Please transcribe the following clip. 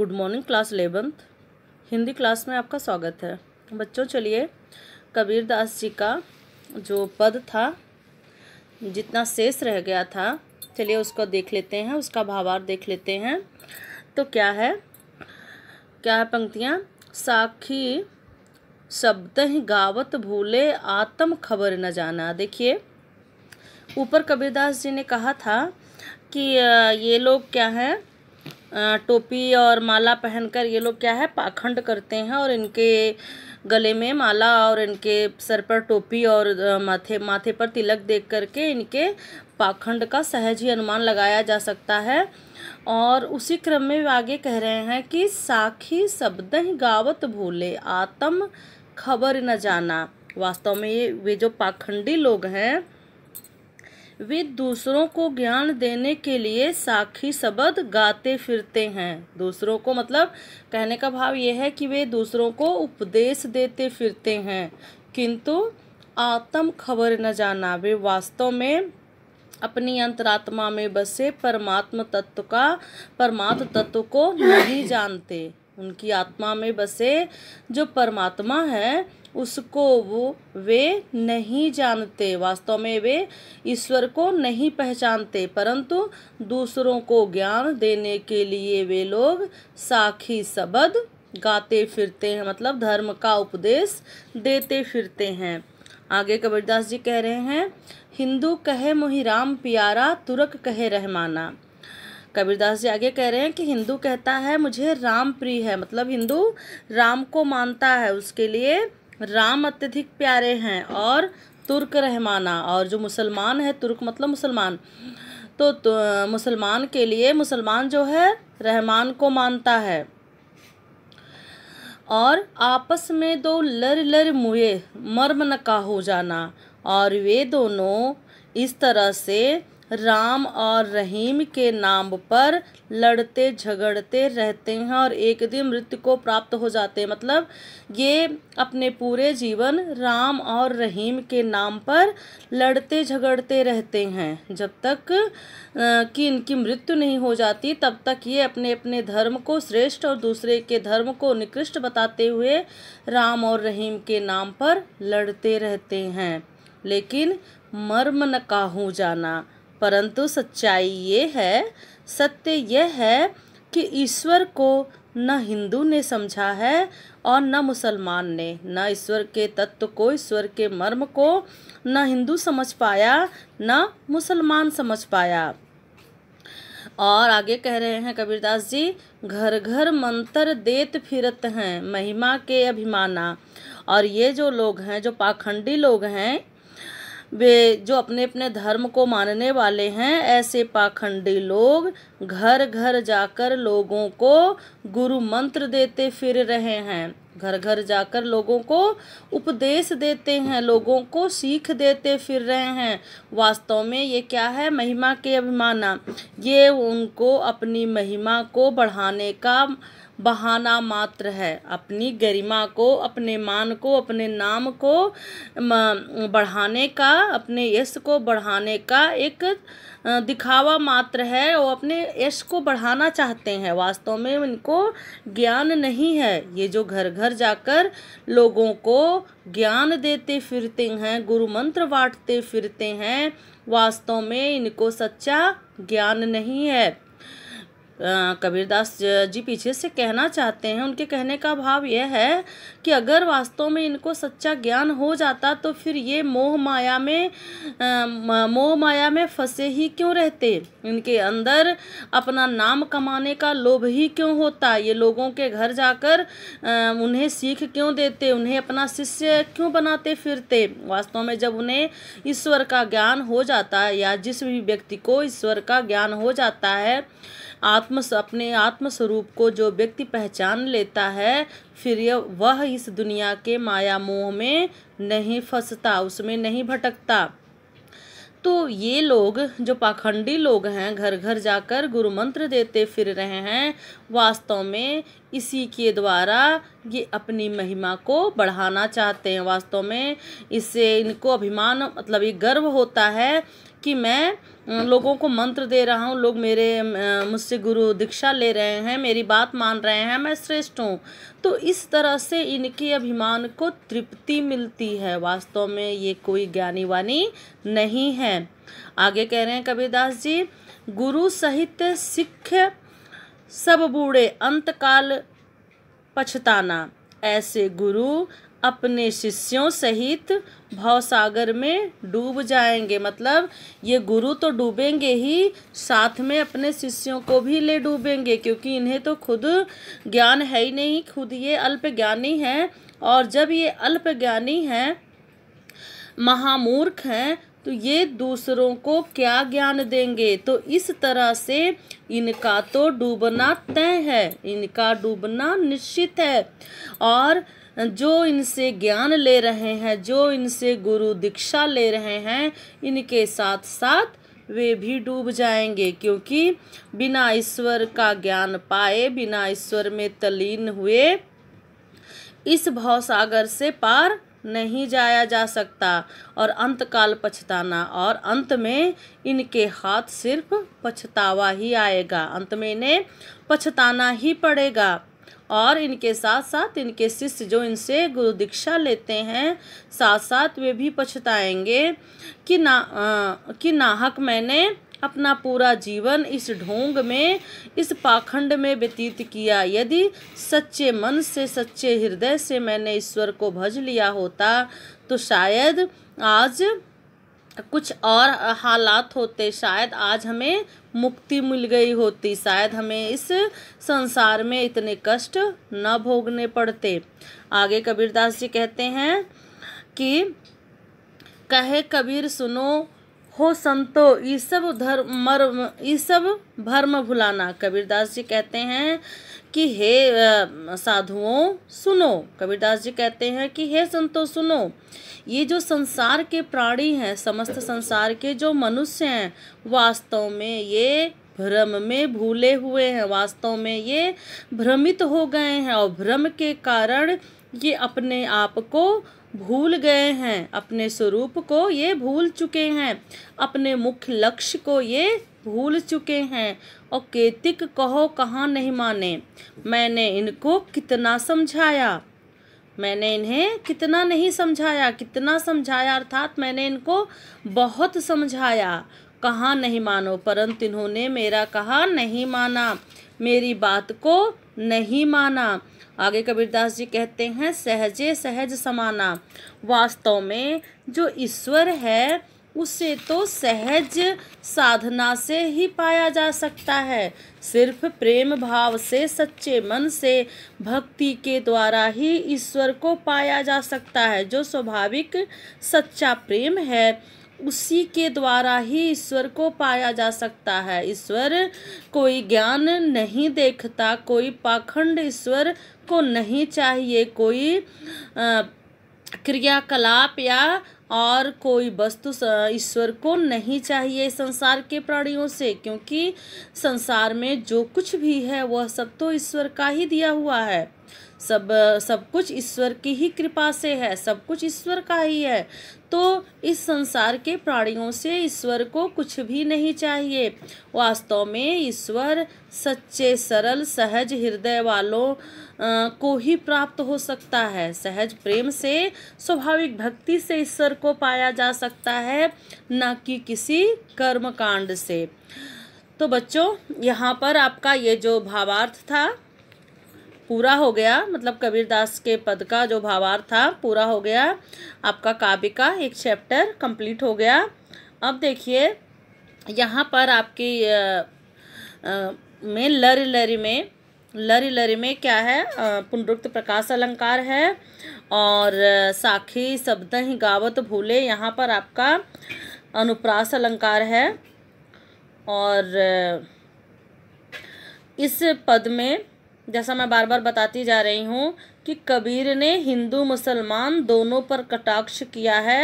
good morning class eleventh Hindi class में आपका स्वागत है बच्चों चलिए कबीर दास जी का जो पद था जितना शेष रह गया था चलिए उसको देख लेते हैं उसका भावार देख लेते हैं तो क्या है क्या है पंक्तियाँ साखी शब्द ही गावत भूले आत्म खबर न जाना देखिए ऊपर कबीरदास जी ने कहा था कि ये लोग क्या हैं टोपी और माला पहनकर ये लोग क्या है पाखंड करते हैं और इनके गले में माला और इनके सर पर टोपी और माथे माथे पर तिलक देख करके इनके पाखंड का सहज ही अनुमान लगाया जा सकता है और उसी क्रम में आगे कह रहे हैं कि साखी शब्द ही गावत भूले आत्म खबर न जाना वास्तव में ये वे जो पाखंडी लोग हैं वे दूसरों को ज्ञान देने के लिए साखी शब्द गाते फिरते हैं दूसरों को मतलब कहने का भाव यह है कि वे दूसरों को उपदेश देते फिरते हैं किंतु आत्म खबर न जाना वे वास्तव में अपनी अंतरात्मा में बसे परमात्म तत्व का परमात्म तत्व को नहीं जानते उनकी आत्मा में बसे जो परमात्मा है उसको वो वे नहीं जानते वास्तव में वे ईश्वर को नहीं पहचानते परंतु दूसरों को ज्ञान देने के लिए वे लोग साखी शब्द गाते फिरते हैं मतलब धर्म का उपदेश देते फिरते हैं आगे कबीरदास जी कह रहे हैं हिंदू कहे राम प्यारा तुरक कहे रहमाना कबीरदास जी आगे कह रहे हैं कि हिंदू कहता है मुझे राम प्रिय है मतलब हिंदू राम को मानता है उसके लिए राम अत्यधिक प्यारे हैं और तुर्क रहमाना और जो मुसलमान है तुर्क मतलब मुसलमान तो, तो मुसलमान के लिए मुसलमान जो है रहमान को मानता है और आपस में दो लर लर मुए मर्म न का हो जाना और वे दोनों इस तरह से राम और रहीम के नाम पर लड़ते झगड़ते रहते हैं और एक दिन मृत्यु को प्राप्त हो जाते हैं मतलब ये अपने पूरे जीवन राम और रहीम के नाम पर लड़ते झगड़ते रहते हैं जब तक कि इनकी मृत्यु नहीं हो जाती तब तक ये अपने अपने धर्म को श्रेष्ठ और दूसरे के धर्म को निकृष्ट बताते हुए राम और रहीम के नाम पर लड़ते रहते हैं लेकिन मर्म न काहू जाना परंतु सच्चाई ये है सत्य यह है कि ईश्वर को न हिंदू ने समझा है और न मुसलमान ने न ईश्वर के तत्व को ईश्वर के मर्म को न हिंदू समझ पाया न मुसलमान समझ पाया और आगे कह रहे हैं कबीरदास जी घर घर मंत्र देत फिरत हैं महिमा के अभिमाना और ये जो लोग हैं जो पाखंडी लोग हैं वे जो अपने अपने धर्म को मानने वाले हैं ऐसे पाखंडी लोग घर घर जाकर लोगों को गुरु मंत्र देते फिर रहे हैं घर घर जाकर लोगों को उपदेश देते हैं लोगों को सीख देते फिर रहे हैं वास्तव में ये क्या है महिमा के अभिमाना ये उनको अपनी महिमा को बढ़ाने का बहाना मात्र है अपनी गरिमा को अपने मान को अपने नाम को बढ़ाने का अपने यश को बढ़ाने का एक दिखावा मात्र है वो अपने यश को बढ़ाना चाहते हैं वास्तव में इनको ज्ञान नहीं है ये जो घर घर जाकर लोगों को ज्ञान देते फिरते हैं गुरु मंत्र बांटते फिरते हैं वास्तव में इनको सच्चा ज्ञान नहीं है कबीरदास जी पीछे से कहना चाहते हैं उनके कहने का भाव यह है कि अगर वास्तव में इनको सच्चा ज्ञान हो जाता तो फिर ये मोह माया में मोह माया में फंसे ही क्यों रहते इनके अंदर अपना नाम कमाने का लोभ ही क्यों होता ये लोगों के घर जाकर उन्हें सीख क्यों देते उन्हें अपना शिष्य क्यों बनाते फिरते वास्तव में जब उन्हें ईश्वर का ज्ञान हो जाता है या जिस भी व्यक्ति को ईश्वर का ज्ञान हो जाता है आत्म अपने आत्मस्वरूप को जो व्यक्ति पहचान लेता है फिर वह इस दुनिया के माया मोह में नहीं फंसता उसमें नहीं भटकता तो ये लोग जो पाखंडी लोग हैं घर घर जाकर गुरु मंत्र देते फिर रहे हैं वास्तव में इसी के द्वारा ये अपनी महिमा को बढ़ाना चाहते हैं वास्तव में इससे इनको अभिमान मतलब ये गर्व होता है कि मैं लोगों को मंत्र दे रहा हूँ लोग मेरे मुझसे गुरु दीक्षा ले रहे हैं मेरी बात मान रहे हैं मैं श्रेष्ठ हूँ तो इस तरह से इनके अभिमान को तृप्ति मिलती है वास्तव में ये कोई ज्ञानी वानी नहीं है आगे कह रहे हैं कबीरदास जी गुरु सहित सिख सब बूढ़े अंतकाल पछताना ऐसे गुरु अपने शिष्यों सहित भवसागर में डूब जाएंगे मतलब ये गुरु तो डूबेंगे ही साथ में अपने शिष्यों को भी ले डूबेंगे क्योंकि इन्हें तो खुद ज्ञान है ही नहीं खुद ये अल्प ज्ञानी हैं और जब ये अल्प ज्ञानी हैं महामूर्ख हैं तो ये दूसरों को क्या ज्ञान देंगे तो इस तरह से इनका तो डूबना तय है इनका डूबना निश्चित है और जो इनसे ज्ञान ले रहे हैं जो इनसे गुरु दीक्षा ले रहे हैं इनके साथ साथ वे भी डूब जाएंगे क्योंकि बिना ईश्वर का ज्ञान पाए बिना ईश्वर में तलीन हुए इस भवसागर से पार नहीं जाया जा सकता और अंतकाल पछताना और अंत में इनके हाथ सिर्फ पछतावा ही आएगा अंत में इन्हें पछताना ही पड़ेगा और इनके साथ साथ इनके शिष्य जो इनसे गुरु दीक्षा लेते हैं साथ साथ वे भी पछताएंगे कि ना आ, कि नाहक मैंने अपना पूरा जीवन इस ढोंग में इस पाखंड में व्यतीत किया यदि सच्चे मन से सच्चे हृदय से मैंने ईश्वर को भज लिया होता तो शायद आज कुछ और हालात होते शायद आज हमें मुक्ति मिल गई होती शायद हमें इस संसार में इतने कष्ट न भोगने पड़ते आगे कबीरदास जी कहते हैं कि कहे कबीर सुनो हो संतो ये सब धर्म मर्म ये सब भर्म भुलाना कबीरदास जी कहते हैं कि हे साधुओं सुनो कबीरदास जी कहते हैं कि हे संतो सुनो ये जो संसार के प्राणी हैं समस्त संसार के जो मनुष्य हैं वास्तव में ये भ्रम में भूले हुए हैं वास्तव में ये भ्रमित हो गए हैं और भ्रम के कारण ये अपने आप को भूल गए हैं अपने स्वरूप को ये भूल चुके हैं अपने मुख्य लक्ष्य को ये भूल चुके हैं और केतिक कहो कहाँ नहीं माने मैंने इनको कितना समझाया मैंने इन्हें कितना नहीं समझाया कितना समझाया अर्थात मैंने इनको बहुत समझाया कहाँ नहीं मानो परंतु इन्होंने मेरा कहा नहीं माना मेरी बात को नहीं माना आगे कबीरदास जी कहते हैं सहजे सहज समाना वास्तव में जो ईश्वर है उसे तो सहज साधना से ही पाया जा सकता है सिर्फ प्रेम भाव से सच्चे मन से भक्ति के द्वारा ही ईश्वर को पाया जा सकता है जो स्वाभाविक सच्चा प्रेम है उसी के द्वारा ही ईश्वर को पाया जा सकता है ईश्वर कोई ज्ञान नहीं देखता कोई पाखंड ईश्वर को नहीं चाहिए कोई क्रियाकलाप या और कोई वस्तु ईश्वर को नहीं चाहिए संसार के प्राणियों से क्योंकि संसार में जो कुछ भी है वह सब तो ईश्वर का ही दिया हुआ है सब सब कुछ ईश्वर की ही कृपा से है सब कुछ ईश्वर का ही है तो इस संसार के प्राणियों से ईश्वर को कुछ भी नहीं चाहिए वास्तव में ईश्वर सच्चे सरल सहज हृदय वालों को ही प्राप्त हो सकता है सहज प्रेम से स्वाभाविक भक्ति से ईश्वर को पाया जा सकता है न कि किसी कर्मकांड से तो बच्चों यहाँ पर आपका ये जो भावार्थ था पूरा हो गया मतलब कबीरदास के पद का जो भावार था पूरा हो गया आपका काव्य का एक चैप्टर कंप्लीट हो गया अब देखिए यहाँ पर आपकी में लरी लरी में लरी लरी में क्या है पुनरुक्त प्रकाश अलंकार है और साखी शब्द ही गावत भूले यहाँ पर आपका अनुप्रास अलंकार है और इस पद में जैसा मैं बार बार बताती जा रही हूँ कि कबीर ने हिंदू मुसलमान दोनों पर कटाक्ष किया है